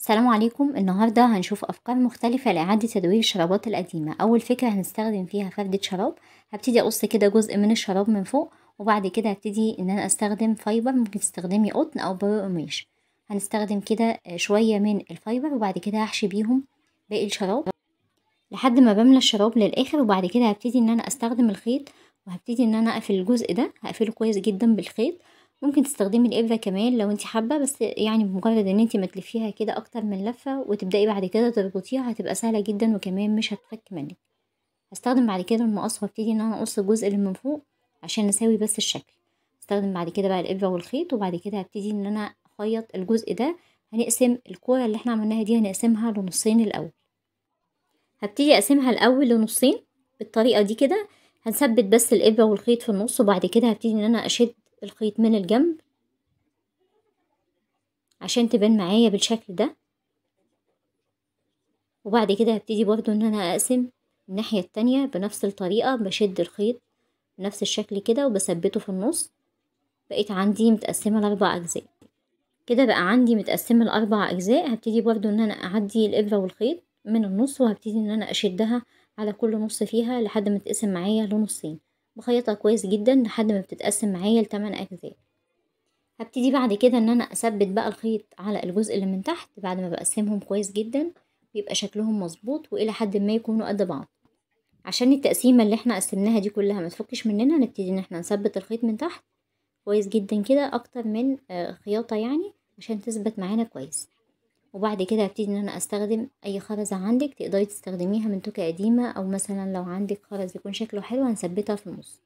السلام عليكم النهاردة هنشوف أفكار مختلفة لإعادة تدوير الشرابات القديمة أول فكرة هنستخدم فيها فردة شراب هبتدي أقص كده جزء من الشراب من فوق وبعد كده هبتدي إن أنا أستخدم فايبر ممكن تستخدمي قطن أو برق قماش هنستخدم كده آه، شوية من الفايبر وبعد كده هحشي بيهم باقي الشراب لحد ما بملى الشراب للآخر وبعد كده هبتدي إن أنا أستخدم الخيط وهبتدي إن أنا أقفل الجزء ده هقفله كويس جدا بالخيط ممكن تستخدمي الإبرة كمان لو انت حابة بس يعني بمجرد ان انت ما تلفيها كده أكتر من لفة وتبدأي بعد كده تربطيها هتبقى سهلة جدا وكمان مش هتفك منك هستخدم بعد كده المقص وابتدي ان انا اقص الجزء اللي من فوق عشان نساوي بس الشكل هستخدم بعد كده بقى الإبرة والخيط وبعد كده هبتدي ان انا أخيط الجزء ده هنقسم الكورة اللي احنا عملناها دي هنقسمها لنصين الأول هبتدي أقسمها الأول لنصين بالطريقة دي كده هنثبت بس الإبرة والخيط في النص وبعد كده هبتدي إن أنا أشد الخيط من الجنب عشان تبان معايا بالشكل ده وبعد كده هبتدي برضو ان انا اقسم الناحية التانية بنفس الطريقة بشد الخيط بنفس الشكل كده وبثبته في النص بقيت عندي متقسمة لأربع أجزاء كده بقى عندي متقسمة لأربع أجزاء هبتدي برضو ان انا اعدي الإبرة والخيط من النص وهبتدي ان انا اشدها على كل نص فيها لحد ما تقسم معايا لنصين بخيطها كويس جدا لحد ما بتتقسم معايا لتمن أجزاء هبتدي بعد كده ان انا اثبت بقى الخيط على الجزء اللي من تحت بعد ما بقسمهم كويس جدا بيبقى شكلهم مظبوط والى حد ما يكونوا قد بعض عشان التقسيمه اللي احنا قسمناها دي كلها ما تفكش مننا نبتدي ان احنا نثبت الخيط من تحت كويس جدا كده اكتر من آه، خياطه يعني عشان تثبت معانا كويس وبعد كده هبتدي ان انا استخدم اي خرزة عندك تقدري تستخدميها من توكة قديمة او مثلا لو عندك خرز يكون شكله حلو هنثبتها في النص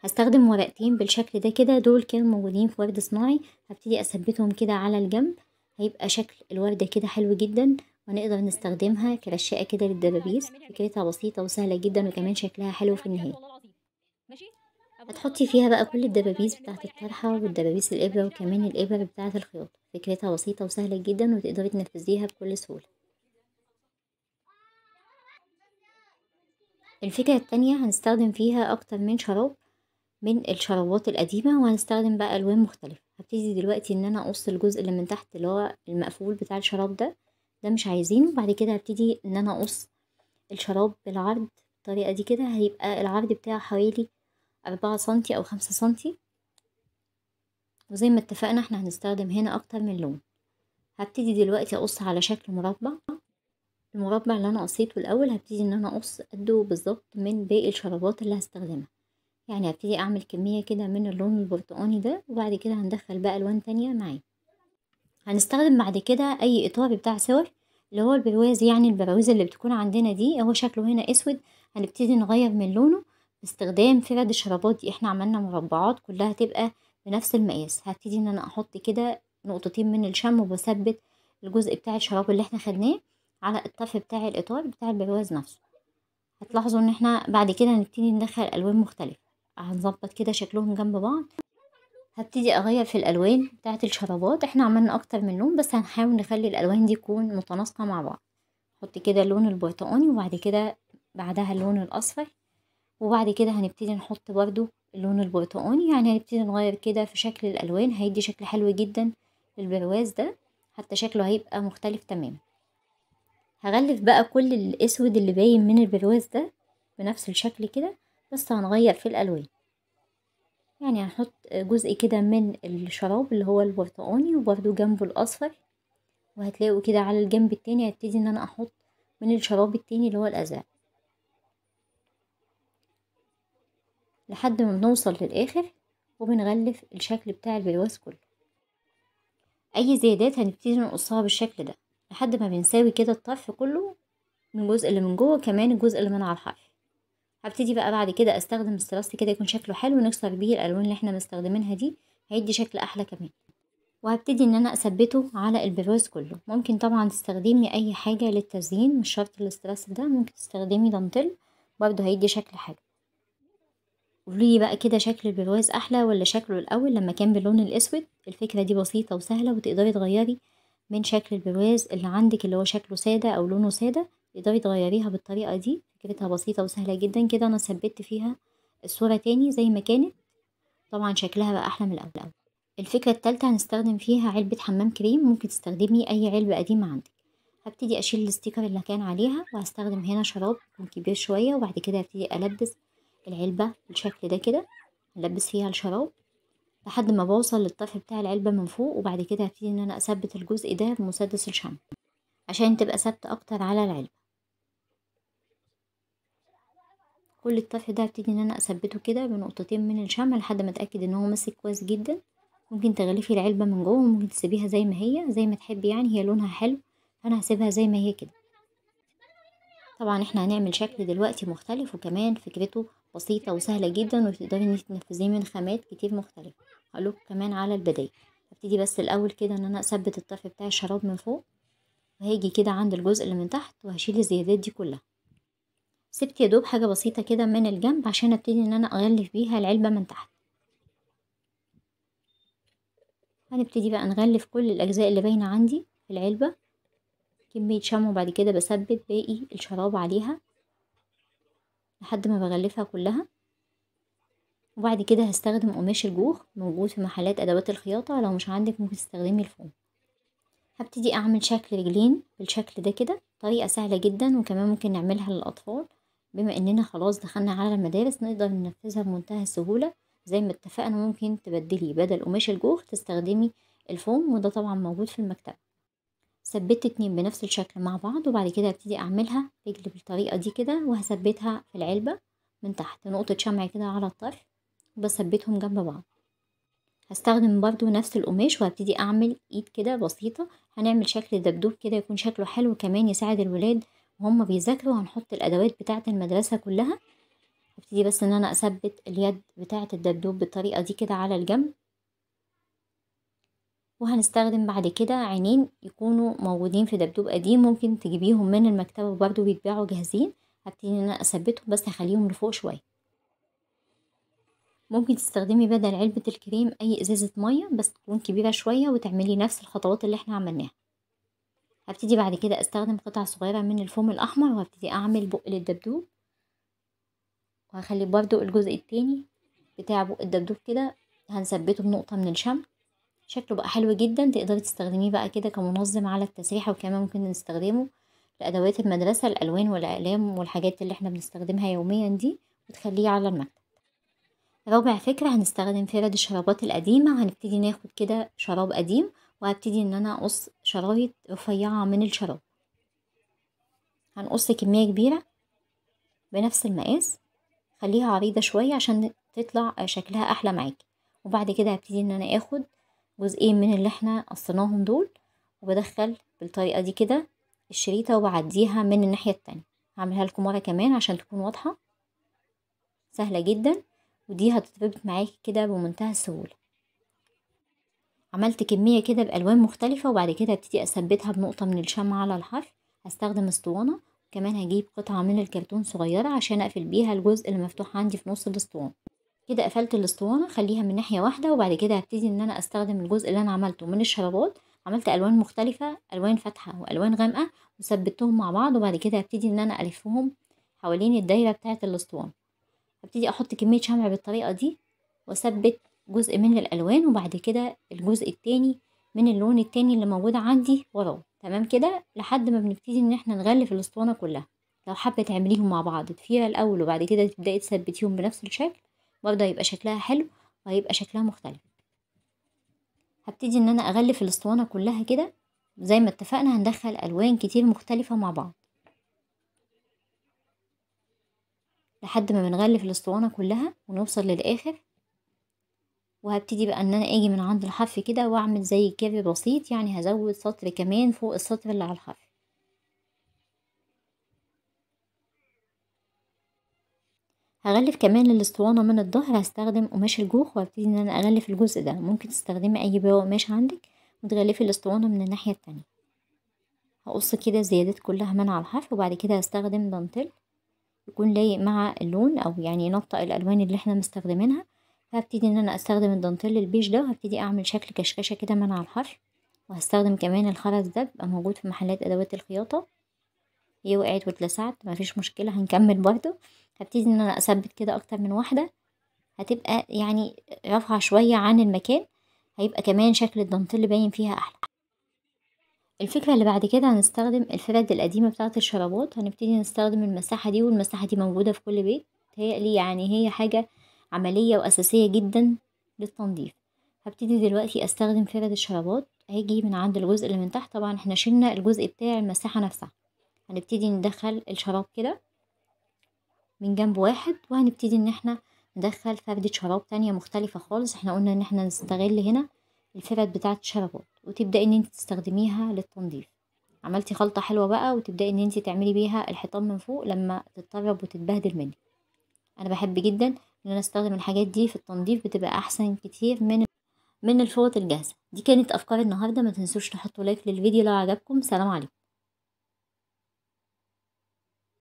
هستخدم ورقتين بالشكل ده كده دول كانوا موجودين في ورد صناعي هبتدي اثبتهم كده على الجنب هيبقى شكل الوردة كده حلو جدا ونقدر نستخدمها كرشاقة كده للدبابيس فكرتها بسيطة وسهلة جدا وكمان شكلها حلو في النهاية هتحطي فيها بقى كل الدبابيس بتاعة الطرحة والدبابيس الإبرة وكمان الإبر بتاعة الخياطة فكرتها بسيطة وسهلة جدا وتقدري تنفذيها بكل سهولة الفكرة التانية هنستخدم فيها أكتر من شراب من الشرابات القديمة وهنستخدم بقى ألوان مختلفة هبتدي دلوقتي إن أنا أقص الجزء اللي من تحت اللي هو المقفول بتاع الشراب ده ده مش عايزينه بعد كده هبتدي إن أنا أقص الشراب بالعرض بالطريقة دي كده هيبقى العرض بتاعه حوالي أربعة سنتي أو خمسة سنتي وزي ما اتفقنا احنا هنستخدم هنا أكتر من لون هبتدي دلوقتي أقص على شكل مربع المربع اللي أنا قصيته الأول هبتدي إن أنا أقص قده بالظبط من باقي الشرابات اللي هستخدمها يعني هبتدي أعمل كمية كده من اللون البرتقاني ده وبعد كده هندخل بقى ألوان تانية معاه هنستخدم بعد كده أي إطار بتاع صور اللي هو البرواز يعني البراويز اللي بتكون عندنا دي هو شكله هنا أسود هنبتدي نغير من لونه باستخدام فرد الشرابات دي احنا عملنا مربعات كلها تبقى بنفس المقاس هبتدي ان انا احط كده نقطتين من الشم وبثبت الجزء بتاع الشراب اللي احنا خدناه على الطرف بتاع الاطار بتاع البرواز نفسه هتلاحظوا ان احنا بعد كده هنبتدي ندخل الوان مختلفه هنظبط كده شكلهم جنب بعض هبتدي اغير في الالوان بتاعه الشرابات احنا عملنا اكتر من لون بس هنحاول نخلي الالوان دي تكون متناسقه مع بعض احط كده اللون البرتقاني وبعد كده بعدها اللون الاصفر وبعد كده هنبتدي نحط برضو اللون البرتقاني يعني هنبتدي نغير كده في شكل الألوان هيدي شكل حلو جدا للبرواز ده حتى شكله هيبقى مختلف تماما هغلف بقى كل الأسود اللي باين من البرواز ده بنفس الشكل كده بس هنغير في الألوان يعني هنحط جزء كده من الشراب اللي هو البرتقاني وبرده جنبه الأصفر وهتلاقوا كده على الجنب التاني هبتدي ان انا احط من الشراب التاني اللي هو الازرق لحد ما بنوصل للآخر وبنغلف الشكل بتاع البلواز كله أي زيادات هنبتدي نقصها بالشكل ده لحد ما بنساوي كده الطرف كله من الجزء اللي من جوه كمان الجزء اللي من على الحرف هبتدي بقى بعد كده استخدم السلاسل كده يكون شكله حلو نكسر بيه الالوان اللي احنا مستخدمينها دي هيدي شكل احلى كمان وهبتدي ان انا اثبته على البرواز كله ممكن طبعا تستخدمي اي حاجه للتزيين مش شرط الاستراس ده ممكن تستخدمي دانتيل برضه هيدي شكل حلو قولولي بقى كده شكل البرواز احلى ولا شكله الاول لما كان باللون الاسود الفكره دي بسيطه وسهله وتقدري تغيري من شكل البرواز اللي عندك اللي هو شكله ساده او لونه ساده تقدري تغيريها بالطريقه دي فكرتها بسيطه وسهله جدا كده انا ثبت فيها الصوره تاني زي ما كانت طبعا شكلها بقى احلى من الاول الفكره الثالثه هنستخدم فيها علبه حمام كريم ممكن تستخدمي اي علبه قديمه عندك هبتدي اشيل الستيكر اللي كان عليها وهستخدم هنا شراب كبير شويه وبعد كده هبتدي البس العلبة بالشكل ده كده هلبس فيها الشراب لحد ما بوصل للطرف بتاع العلبة من فوق وبعد كده هبتدي إن أنا أثبت الجزء ده بمسدس الشمع عشان تبقى ثابتة أكتر على العلبة كل الطرف ده هبتدي إن أنا أثبته كده بنقطتين من الشمع لحد ما أتأكد إن هو ماسك كويس جدا ممكن تغلفي العلبة من جوه وممكن تسيبيها زي ما هي زي ما تحبي يعني هي لونها حلو فأنا هسيبها زي ما هي كده طبعا احنا هنعمل شكل دلوقتي مختلف وكمان فكرته بسيطة وسهلة جدا وتقدري ان تنفذيه من خامات كتير مختلفة هقولك كمان على البداية هبتدي بس الأول كده ان انا اثبت الطرف بتاع الشراب من فوق وهاجي كده عند الجزء اللي من تحت وهشيل الزيادات دي كلها سبت دوب حاجة بسيطة كده من الجنب عشان ابتدي ان انا اغلف بيها العلبة من تحت هنبتدي بقى نغلف كل الأجزاء اللي باينة عندي في العلبة كمية شمع وبعد كده بثبت باقي الشراب عليها لحد ما بغلفها كلها وبعد كده هستخدم قماش الجوخ موجود في محلات ادوات الخياطه لو مش عندك ممكن تستخدمي الفوم هبتدي اعمل شكل رجلين بالشكل ده كده طريقه سهله جدا وكمان ممكن نعملها للاطفال بما اننا خلاص دخلنا على المدارس نقدر ننفذها بمنتهى السهوله زي ما اتفقنا ممكن تبدلي بدل قماش الجوخ تستخدمي الفوم وده طبعا موجود في المكتبه ثبت اتنين بنفس الشكل مع بعض وبعد كده هبتدي اعملها رجل بالطريقة دي كده وهثبتها في العلبة من تحت نقطة شمع كده على الطرف وبثبتهم جنب بعض هستخدم برضو نفس القماش وهبتدي اعمل ايد كده بسيطة هنعمل شكل دبدوب كده يكون شكله حلو كمان يساعد الولاد وهم بيذاكروا هنحط الادوات بتاعة المدرسة كلها هبتدي بس ان انا اثبت اليد بتاعة الدبدوب بالطريقة دي كده على الجنب وهنستخدم بعد كده عينين يكونوا موجودين في دبدوب قديم ممكن تجيبيهم من المكتبة وبرده بيتباعوا جاهزين هبتدي ان انا اثبتهم بس هخليهم لفوق شوية ممكن تستخدمي بدل علبة الكريم اي ازازة مية بس تكون كبيرة شوية وتعملي نفس الخطوات اللي احنا عملناها هبتدي بعد كده استخدم قطع صغيرة من الفوم الاحمر وهبتدي اعمل بق للدبدوب وهخلي برده الجزء التاني بتاع بق الدبدوب كده هنثبته بنقطة من الشمع شكله بقى حلو جدا تقدري تستخدميه بقى كده كمنظم على التسريحة وكمان ممكن نستخدمه لأدوات المدرسة الألوان والأقلام والحاجات اللي احنا بنستخدمها يوميا دي وتخليه على المكتب رابع فكرة هنستخدم فرد الشرابات القديمة هنبتدي ناخد كده شراب قديم وهبتدي ان انا اقص شرايط رفيعة من الشراب هنقص كمية كبيرة بنفس المقاس خليها عريضة شوية عشان تطلع شكلها احلى معاكي وبعد كده هبتدي ان انا اخد جزئين من اللي احنا قصيناهم دول وبدخل بالطريقة دي كده الشريطة وبعديها من الناحية التانية هعملها لكم مرة كمان عشان تكون واضحة سهلة جدا ودي هتتربط معاكي كده بمنتهى السهولة عملت كمية كده بألوان مختلفة وبعد كده هبتدي أثبتها بنقطة من الشمع على الحرف هستخدم اسطوانة وكمان هجيب قطعة من الكرتون صغيرة عشان أقفل بيها الجزء اللي مفتوح عندي في نص الاسطوانة كده قفلت الاسطوانه خليها من ناحيه واحده وبعد كده هبتدي ان انا استخدم الجزء اللي انا عملته من الشرابات عملت الوان مختلفه الوان فاتحه والوان غامقه وثبتهم مع بعض وبعد كده هبتدي ان انا الفهم حوالين الدايره بتاعه الاسطوانه هبتدي احط كميه شمع بالطريقه دي واثبت جزء من الالوان وبعد كده الجزء التاني من اللون التاني اللي موجود عندي وراه تمام كده لحد ما بنبتدي ان احنا نغلف الاسطوانه كلها لو حابه تعمليهم مع بعض تفيره الاول وبعد كده تبداي تثبتيهم بنفس الشكل برضه هيبقى شكلها حلو وهيبقى شكلها مختلف هبتدي ان انا اغلف الاسطوانه كلها كده زي ما اتفقنا هندخل الوان كتير مختلفه مع بعض لحد ما بنغلف الاسطوانه كلها ونوصل للاخر وهبتدي بقى ان انا اجي من عند الحرف كده واعمل زي كيرف بسيط يعني هزود سطر كمان فوق السطر اللي على الحرف هغلف كمان الاسطوانة من الظهر هستخدم قماش الجوخ وابتدي ان انا اغلف الجزء ده ممكن تستخدمي اي بواقي قماش عندك وتغلفي الاسطوانة من الناحية التانية هقص كده الزيادات كلها من على الحرف وبعد كده هستخدم دانتيل يكون لايق مع اللون او يعني ينطق الالوان اللي احنا مستخدمينها هبتدي ان انا استخدم الدانتيل البيج ده وهبتدي اعمل شكل كشكشة كده من على الحرف وهستخدم كمان الخرز ده بيبقى موجود في محلات ادوات الخياطة ايه وقعت واتلسعت مفيش مشكله هنكمل برضو هبتدي ان انا اثبت كده اكتر من واحده هتبقى يعني رافعه شويه عن المكان هيبقى كمان شكل الدانتيل باين فيها احلى الفكرة اللي بعد كده هنستخدم الفرد القديمة بتاعة الشرابات هنبتدي نستخدم المساحة دي والمساحة دي موجودة في كل بيت لي يعني هي حاجة عملية وأساسية جدا للتنظيف هبتدي دلوقتي أستخدم فرد الشرابات هيجي من عند الجزء اللي من تحت طبعا احنا شلنا الجزء بتاع المساحة نفسها هنبتدي ندخل الشراب كده من جنب واحد وهنبتدي ان احنا ندخل فردة شراب تانية مختلفة خالص احنا قلنا ان احنا نستغل هنا الفرد بتاعة الشرابات وتبدأي ان انت تستخدميها للتنظيف عملتي خلطة حلوة بقى وتبدأي ان انت تعملي بيها الحيطان من فوق لما تتطرب وتتبهدل منه انا بحب جدا ان انا استخدم الحاجات دي في التنظيف بتبقى احسن كتير من من الفوط الجاهزة دي كانت افكار النهاردة ما تنسوش تحطوا لايك للفيديو لو عجبكم سلام عليكم